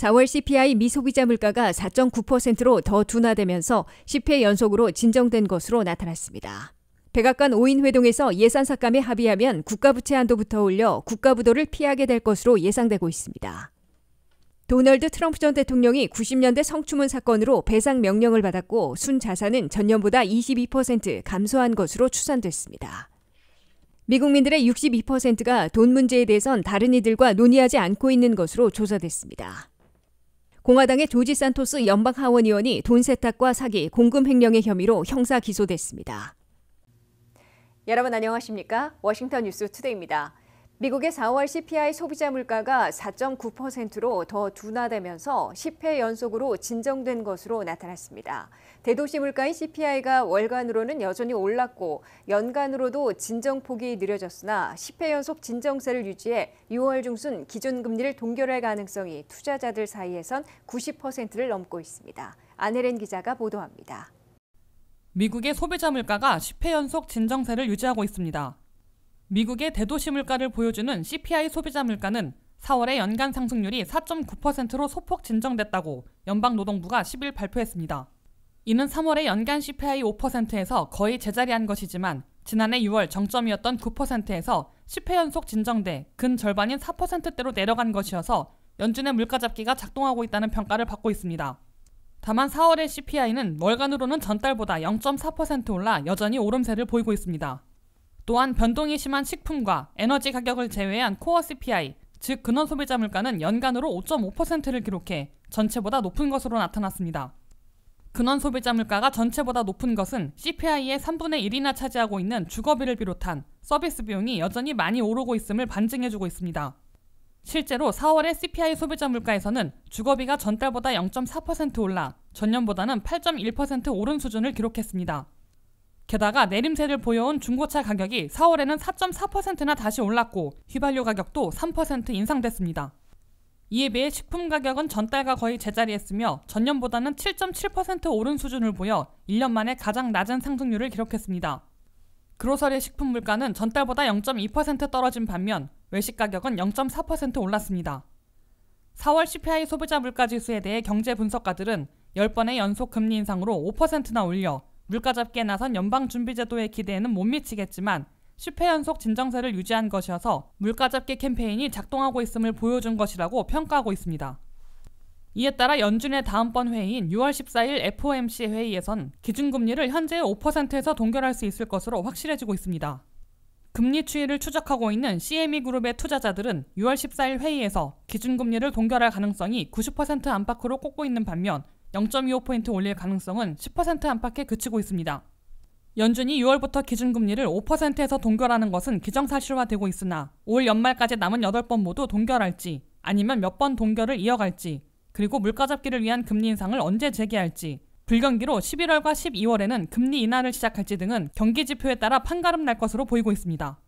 4월 CPI 미소비자 물가가 4.9%로 더 둔화되면서 10회 연속으로 진정된 것으로 나타났습니다. 백악관 5인 회동에서 예산 삭감에 합의하면 국가부채 한도부터 올려 국가부도를 피하게 될 것으로 예상되고 있습니다. 도널드 트럼프 전 대통령이 90년대 성추문 사건으로 배상 명령을 받았고 순 자산은 전년보다 22% 감소한 것으로 추산됐습니다. 미국민들의 62%가 돈 문제에 대해선 다른 이들과 논의하지 않고 있는 것으로 조사됐습니다. 공화당의 조지 산토스 연방 하원의원이 돈 세탁과 사기, 공금 횡령의 혐의로 형사 기소됐습니다. 여러분 안녕하십니까? 워싱턴 뉴스 투데이입니다. 미국의 4월 CPI 소비자 물가가 4.9%로 더 둔화되면서 10회 연속으로 진정된 것으로 나타났습니다. 대도시 물가인 CPI가 월간으로는 여전히 올랐고 연간으로도 진정폭이 느려졌으나 10회 연속 진정세를 유지해 6월 중순 기준금리를 동결할 가능성이 투자자들 사이에선 90%를 넘고 있습니다. 아네렌 기자가 보도합니다. 미국의 소비자 물가가 10회 연속 진정세를 유지하고 있습니다. 미국의 대도시 물가를 보여주는 CPI 소비자 물가는 4월의 연간 상승률이 4.9%로 소폭 진정됐다고 연방노동부가 10일 발표했습니다. 이는 3월의 연간 CPI 5%에서 거의 제자리한 것이지만 지난해 6월 정점이었던 9%에서 10회 연속 진정돼 근 절반인 4%대로 내려간 것이어서 연준의 물가 잡기가 작동하고 있다는 평가를 받고 있습니다. 다만 4월의 CPI는 월간으로는 전달보다 0.4% 올라 여전히 오름세를 보이고 있습니다. 또한 변동이 심한 식품과 에너지 가격을 제외한 코어 CPI, 즉 근원 소비자 물가는 연간으로 5.5%를 기록해 전체보다 높은 것으로 나타났습니다. 근원 소비자 물가가 전체보다 높은 것은 CPI의 3분의 1이나 차지하고 있는 주거비를 비롯한 서비스 비용이 여전히 많이 오르고 있음을 반증해주고 있습니다. 실제로 4월의 CPI 소비자 물가에서는 주거비가 전달보다 0.4% 올라 전년보다는 8.1% 오른 수준을 기록했습니다. 게다가 내림세를 보여온 중고차 가격이 4월에는 4.4%나 다시 올랐고 휘발유 가격도 3% 인상됐습니다. 이에 비해 식품 가격은 전달과 거의 제자리했으며 전년보다는 7.7% 오른 수준을 보여 1년 만에 가장 낮은 상승률을 기록했습니다. 그로서리 식품 물가는 전달보다 0.2% 떨어진 반면 외식 가격은 0.4% 올랐습니다. 4월 CPI 소비자 물가 지수에 대해 경제 분석가들은 10번의 연속 금리 인상으로 5%나 올려 물가 잡기에 나선 연방준비제도의 기대에는 못 미치겠지만 10회 연속 진정세를 유지한 것이어서 물가 잡기 캠페인이 작동하고 있음을 보여준 것이라고 평가하고 있습니다. 이에 따라 연준의 다음번 회의인 6월 14일 FOMC 회의에선 기준금리를 현재의 5%에서 동결할 수 있을 것으로 확실해지고 있습니다. 금리 추이를 추적하고 있는 CME 그룹의 투자자들은 6월 14일 회의에서 기준금리를 동결할 가능성이 90% 안팎으로 꼽고 있는 반면 0.25포인트 올릴 가능성은 10% 안팎에 그치고 있습니다. 연준이 6월부터 기준금리를 5%에서 동결하는 것은 기정사실화되고 있으나 올 연말까지 남은 8번 모두 동결할지 아니면 몇 번 동결을 이어갈지 그리고 물가 잡기를 위한 금리 인상을 언제 재개할지 불경기로 11월과 12월에는 금리 인하를 시작할지 등은 경기 지표에 따라 판가름 날 것으로 보이고 있습니다.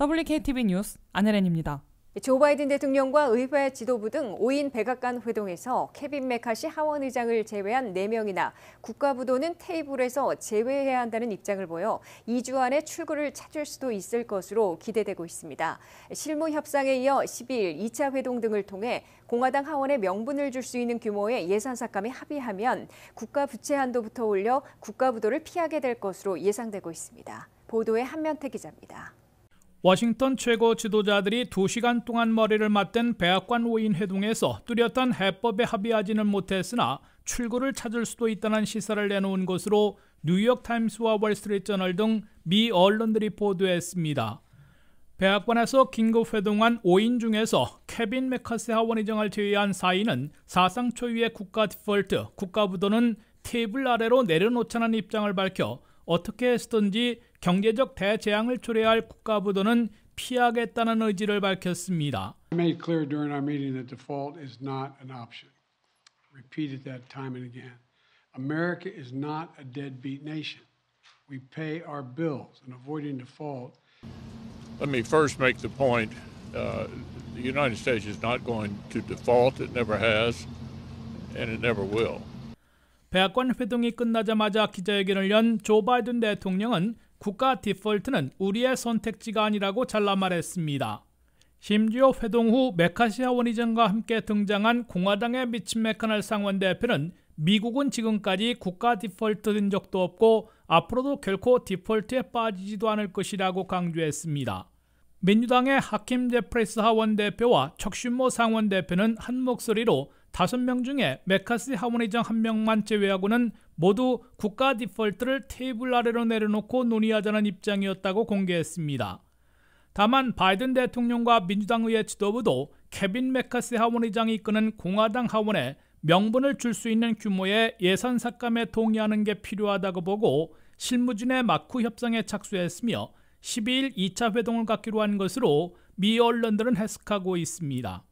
WKTV 뉴스 안혜렌입니다. 조 바이든 대통령과 의회 지도부 등 5인 백악관 회동에서 케빈 메카시 하원 의장을 제외한 4명이나 국가부도는 테이블에서 제외해야 한다는 입장을 보여 2주 안에 출구를 찾을 수도 있을 것으로 기대되고 있습니다. 실무 협상에 이어 12일 2차 회동 등을 통해 공화당 하원에 명분을 줄 수 있는 규모의 예산 삭감에 합의하면 국가 부채 한도부터 올려 국가부도를 피하게 될 것으로 예상되고 있습니다. 보도에 한면태 기자입니다. 워싱턴 최고 지도자들이 2시간 동안 머리를 맞댄 백악관 오인 회동에서 뚜렷한 해법에 합의하지는 못했으나 출구를 찾을 수도 있다는 시사를 내놓은 것으로 뉴욕타임스와 월스트리트저널 등 미 언론들이 보도했습니다. 백악관에서 긴급 회동한 5인 중에서 케빈 맥카세 하원 의장을 제외한 4인은 사상 초유의 국가 디폴트, 국가부도는 테이블 아래로 내려놓자는 입장을 밝혀 어떻게 해서든지 경제적 대재앙을 초래할 국가부도는 피하겠다는 의지를 밝혔습니다. I made clear during our meeting that default is not an option. Repeated that time and again. America is not a deadbeat nation. We pay our bills, and avoiding default. Let me first make the point: uh, the United States is not going to default. It never has, and it never will. 백악관 회동이 끝나자마자 기자회견을 연 조 바이든 대통령은 국가 디폴트는 우리의 선택지가 아니라고 잘라 말했습니다. 심지어 회동 후 메카시아 원의장과 함께 등장한 공화당의 미친 메카널 상원 대표는 미국은 지금까지 국가 디폴트된 적도 없고 앞으로도 결코 디폴트에 빠지지도 않을 것이라고 강조했습니다. 민주당의 하킴 제프레스 하원 대표와 척신모 상원 대표는 한 목소리로 5명 중에 메카시 하원의장 한 명만 제외하고는 모두 국가 디폴트를 테이블 아래로 내려놓고 논의하자는 입장이었다고 공개했습니다. 다만 바이든 대통령과 민주당 의 지도부도 케빈 메카시 하원의장이 이끄는 공화당 하원에 명분을 줄 수 있는 규모의 예산 삭감에 동의하는 게 필요하다고 보고 실무진의 마쿠 협상에 착수했으며 12일 2차 회동을 갖기로 한 것으로 미 언론들은 해석하고 있습니다.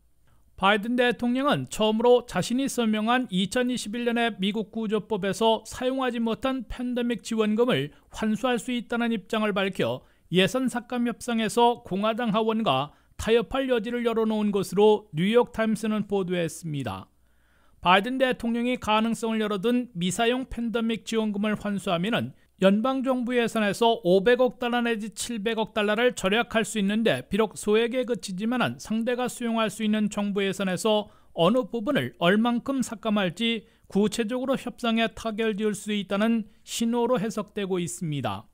바이든 대통령은 처음으로 자신이 서명한 2021년의 미국 구조법에서 사용하지 못한 팬데믹 지원금을 환수할 수 있다는 입장을 밝혀 예산 삭감 협상에서 공화당 하원과 타협할 여지를 열어놓은 것으로 뉴욕타임스는 보도했습니다. 바이든 대통령이 가능성을 열어둔 미사용 팬데믹 지원금을 환수하면 연방정부 예산에서 500억 달러 내지 700억 달러를 절약할 수 있는데 비록 소액에 그치지만 상대가 수용할 수 있는 정부 예산에서 어느 부분을 얼만큼 삭감할지 구체적으로 협상에 타결지을 수 있다는 신호로 해석되고 있습니다.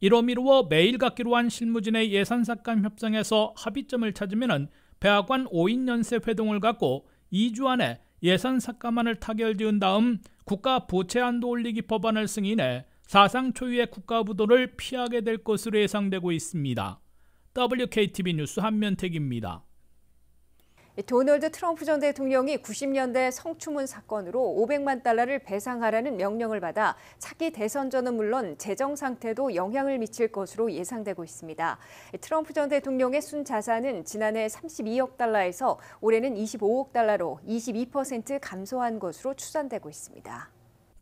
이로 미루어 매일 갖기로 한 실무진의 예산 삭감 협상에서 합의점을 찾으면 배학관 5인 연쇄 회동을 갖고 2주 안에 예산 삭감안을 타결지은 다음 국가 부채 한도 올리기 법안을 승인해 사상 초유의 국가부도를 피하게 될 것으로 예상되고 있습니다. WKTV 뉴스 한면택입니다. 예, 도널드 트럼프 전 대통령이 90년대 성추문 사건으로 500만 달러를 배상하라는 명령을 받아 차기 대선 전은 물론 재정 상태도 영향을 미칠 것으로 예상되고 있습니다. 예, 트럼프 전 대통령의 순 자산은 지난해 32억 달러에서 올해는 25억 달러로 22% 감소한 것으로 추산되고 있습니다.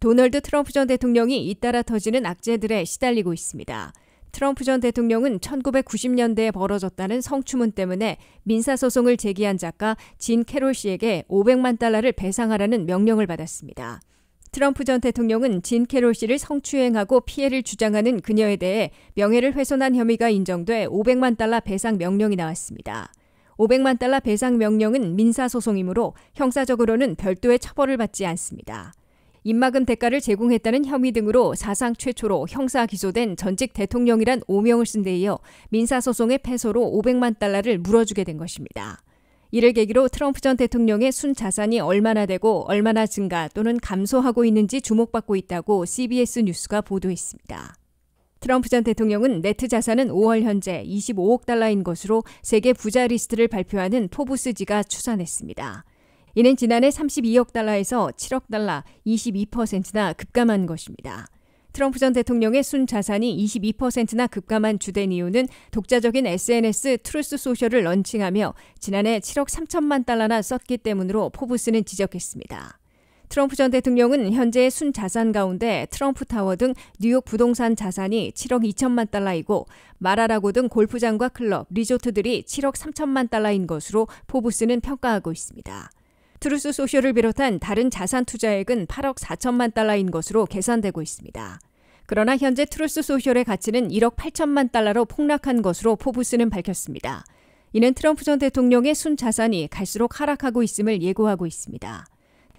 도널드 트럼프 전 대통령이 잇따라 터지는 악재들에 시달리고 있습니다. 트럼프 전 대통령은 1990년대에 벌어졌다는 성추문 때문에 민사소송을 제기한 작가 진 캐롤 씨에게 500만 달러를 배상하라는 명령을 받았습니다. 트럼프 전 대통령은 진 캐롤 씨를 성추행하고 피해를 주장하는 그녀에 대해 명예를 훼손한 혐의가 인정돼 500만 달러 배상 명령이 나왔습니다. 500만 달러 배상 명령은 민사소송이므로 형사적으로는 별도의 처벌을 받지 않습니다. 입막음 대가를 제공했다는 혐의 등으로 사상 최초로 형사 기소된 전직 대통령이란 오명을 쓴 데 이어 민사소송의 패소로 500만 달러를 물어주게 된 것입니다. 이를 계기로 트럼프 전 대통령의 순 자산이 얼마나 되고 얼마나 증가 또는 감소하고 있는지 주목받고 있다고 CBS 뉴스가 보도했습니다. 트럼프 전 대통령은 네트 자산은 5월 현재 25억 달러인 것으로 세계 부자 리스트를 발표하는 포브스지가 추산했습니다. 이는 지난해 32억 달러에서 7억 달러, 22%나 급감한 것입니다. 트럼프 전 대통령의 순 자산이 22%나 급감한 주된 이유는 독자적인 SNS 트루스 소셜을 런칭하며 지난해 7억 3천만 달러나 썼기 때문으로 포브스는 지적했습니다. 트럼프 전 대통령은 현재의 순 자산 가운데 트럼프 타워 등 뉴욕 부동산 자산이 7억 2천만 달러이고 마라라고 등 골프장과 클럽, 리조트들이 7억 3천만 달러인 것으로 포브스는 평가하고 있습니다. 트루스 소셜을 비롯한 다른 자산 투자액은 8억 4천만 달러인 것으로 계산되고 있습니다. 그러나 현재 트루스 소셜의 가치는 1억 8천만 달러로 폭락한 것으로 포브스는 밝혔습니다. 이는 트럼프 전 대통령의 순 자산이 갈수록 하락하고 있음을 예고하고 있습니다.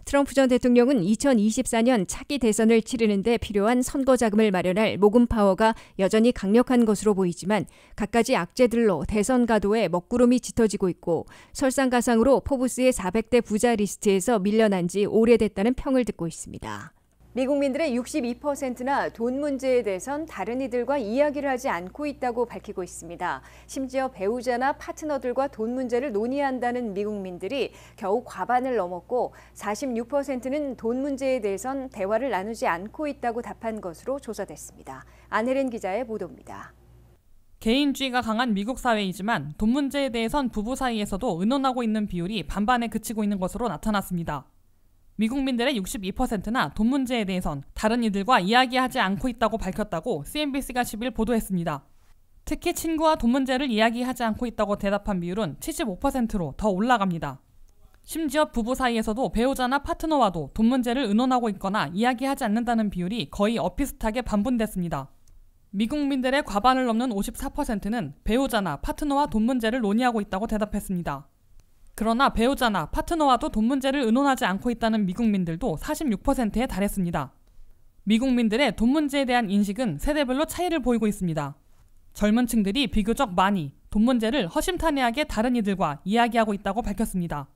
트럼프 전 대통령은 2024년 차기 대선을 치르는데 필요한 선거 자금을 마련할 모금 파워가 여전히 강력한 것으로 보이지만 갖가지 악재들로 대선 가도에 먹구름이 짙어지고 있고 설상가상으로 포브스의 400대 부자 리스트에서 밀려난 지 오래됐다는 평을 듣고 있습니다. 미국민들의 62%나 돈 문제에 대해선 다른 이들과 이야기를 하지 않고 있다고 밝히고 있습니다. 심지어 배우자나 파트너들과 돈 문제를 논의한다는 미국민들이 겨우 과반을 넘었고 46%는 돈 문제에 대해선 대화를 나누지 않고 있다고 답한 것으로 조사됐습니다. 안혜린 기자의 보도입니다. 개인주의가 강한 미국 사회이지만 돈 문제에 대해선 부부 사이에서도 의논하고 있는 비율이 반반에 그치고 있는 것으로 나타났습니다. 미국민들의 62%나 돈 문제에 대해선 다른 이들과 이야기하지 않고 있다고 밝혔다고 CNBC가 10일 보도했습니다. 특히 친구와 돈 문제를 이야기하지 않고 있다고 대답한 비율은 75%로 더 올라갑니다. 심지어 부부 사이에서도 배우자나 파트너와도 돈 문제를 의논하고 있거나 이야기하지 않는다는 비율이 거의 어피슷하게 반분됐습니다. 미국민들의 과반을 넘는 54%는 배우자나 파트너와 돈 문제를 논의하고 있다고 대답했습니다. 그러나 배우자나 파트너와도 돈 문제를 의논하지 않고 있다는 미국민들도 46%에 달했습니다. 미국민들의 돈 문제에 대한 인식은 세대별로 차이를 보이고 있습니다. 젊은 층들이 비교적 많이 돈 문제를 허심탄회하게 다른 이들과 이야기하고 있다고 밝혔습니다.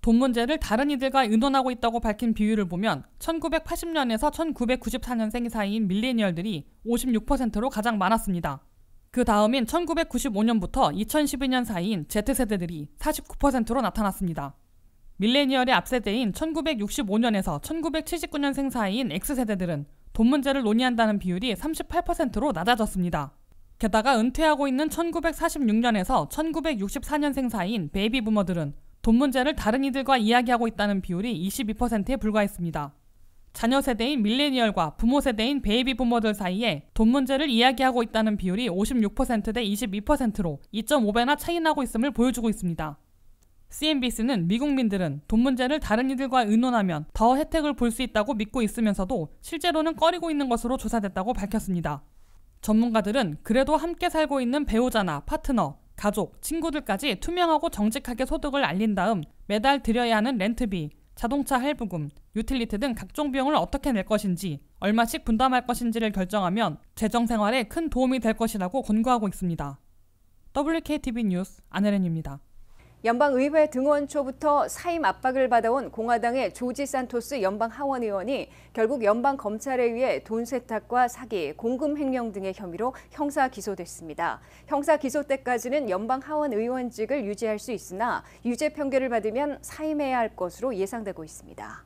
돈 문제를 다른 이들과 의논하고 있다고 밝힌 비율을 보면 1980년에서 1994년생 사이인 밀레니얼들이 56%로 가장 많았습니다. 그 다음인 1995년부터 2012년 사이인 Z세대들이 49%로 나타났습니다. 밀레니얼의 앞세대인 1965년에서 1979년생 사이인 X세대들은 돈 문제를 논의한다는 비율이 38%로 낮아졌습니다. 게다가 은퇴하고 있는 1946년에서 1964년생 사이인 베이비 부머들은 돈 문제를 다른 이들과 이야기하고 있다는 비율이 22%에 불과했습니다. 자녀 세대인 밀레니얼과 부모 세대인 베이비 부모들 사이에 돈 문제를 이야기하고 있다는 비율이 56%대 22%로 2.5배나 차이 나고 있음을 보여주고 있습니다. CNBC는 미국민들은 돈 문제를 다른 이들과 의논하면 더 혜택을 볼 수 있다고 믿고 있으면서도 실제로는 꺼리고 있는 것으로 조사됐다고 밝혔습니다. 전문가들은 그래도 함께 살고 있는 배우자나 파트너, 가족, 친구들까지 투명하고 정직하게 소득을 알린 다음 매달 드려야 하는 렌트비, 자동차 할부금, 유틸리티 등 각종 비용을 어떻게 낼 것인지, 얼마씩 분담할 것인지를 결정하면 재정 생활에 큰 도움이 될 것이라고 권고하고 있습니다. WKTV 뉴스 안혜련입니다. 연방의회 등원초부터 사임 압박을 받아온 공화당의 조지 산토스 연방 하원 의원이 결국 연방 검찰에 의해 돈 세탁과 사기, 공금 횡령 등의 혐의로 형사 기소됐습니다. 형사 기소 때까지는 연방 하원 의원직을 유지할 수 있으나 유죄 판결을 받으면 사임해야 할 것으로 예상되고 있습니다.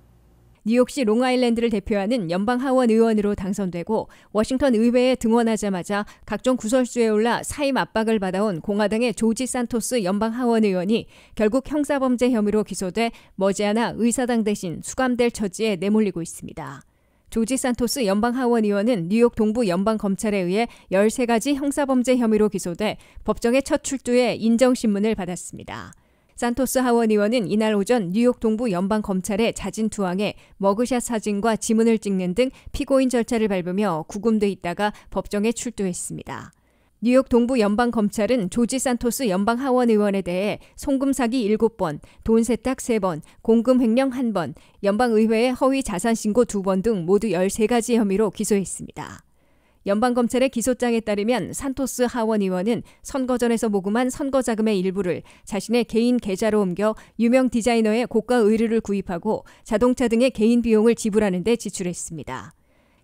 뉴욕시 롱아일랜드를 대표하는 연방 하원 의원으로 당선되고 워싱턴 의회에 등원하자마자 각종 구설수에 올라 사임 압박을 받아온 공화당의 조지 산토스 연방 하원 의원이 결국 형사범죄 혐의로 기소돼 머지않아 의사당 대신 수감될 처지에 내몰리고 있습니다. 조지 산토스 연방 하원 의원은 뉴욕 동부 연방 검찰에 의해 13가지 형사범죄 혐의로 기소돼 법정에 첫 출두에 인정신문을 받았습니다. 산토스 하원 의원은 이날 오전 뉴욕 동부 연방 검찰의 자진 투항에 머그샷 사진과 지문을 찍는 등 피고인 절차를 밟으며 구금돼 있다가 법정에 출두했습니다. 뉴욕 동부 연방 검찰은 조지 산토스 연방 하원 의원에 대해 송금 사기 7번, 돈 세탁 3번, 공금 횡령 1번, 연방 의회에 허위 자산 신고 2번 등 모두 13가지 혐의로 기소했습니다. 연방검찰의 기소장에 따르면 산토스 하원 의원은 선거전에서 모금한 선거자금의 일부를 자신의 개인 계좌로 옮겨 유명 디자이너의 고가 의류를 구입하고 자동차 등의 개인 비용을 지불하는 데 지출했습니다.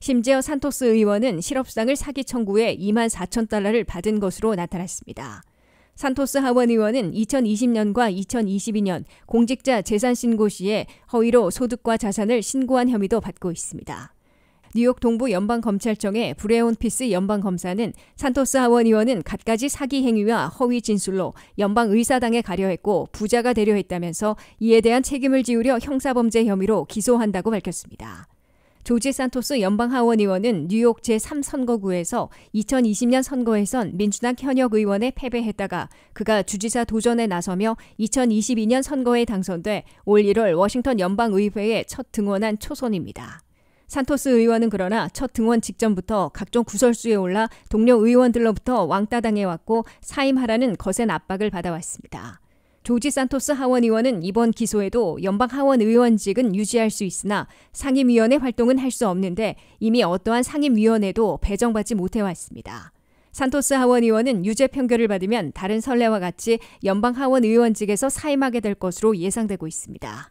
심지어 산토스 의원은 실업상을 사기 청구해 2만 4천 달러를 받은 것으로 나타났습니다. 산토스 하원 의원은 2020년과 2022년 공직자 재산 신고 시에 허위로 소득과 자산을 신고한 혐의도 받고 있습니다. 뉴욕 동부 연방검찰청의 브레온 피스 연방검사는 산토스 하원 의원은 갖가지 사기 행위와 허위 진술로 연방의사당에 가려 했고 부자가 되려 했다면서 이에 대한 책임을 지우려 형사범죄 혐의로 기소한다고 밝혔습니다. 조지 산토스 연방 하원 의원은 뉴욕 제3선거구에서 2020년 선거에선 민주당 현역 의원에 패배했다가 그가 주지사 도전에 나서며 2022년 선거에 당선돼 올 1월 워싱턴 연방 의회에 첫 등원한 초선입니다. 산토스 의원은 그러나 첫 등원 직전부터 각종 구설수에 올라 동료 의원들로부터 왕따당해왔고 사임하라는 거센 압박을 받아왔습니다. 조지 산토스 하원 의원은 이번 기소에도 연방 하원 의원직은 유지할 수 있으나 상임위원회 활동은 할 수 없는데 이미 어떠한 상임위원회도 배정받지 못해왔습니다. 산토스 하원 의원은 유죄 판결을 받으면 다른 선례와 같이 연방 하원 의원직에서 사임하게 될 것으로 예상되고 있습니다.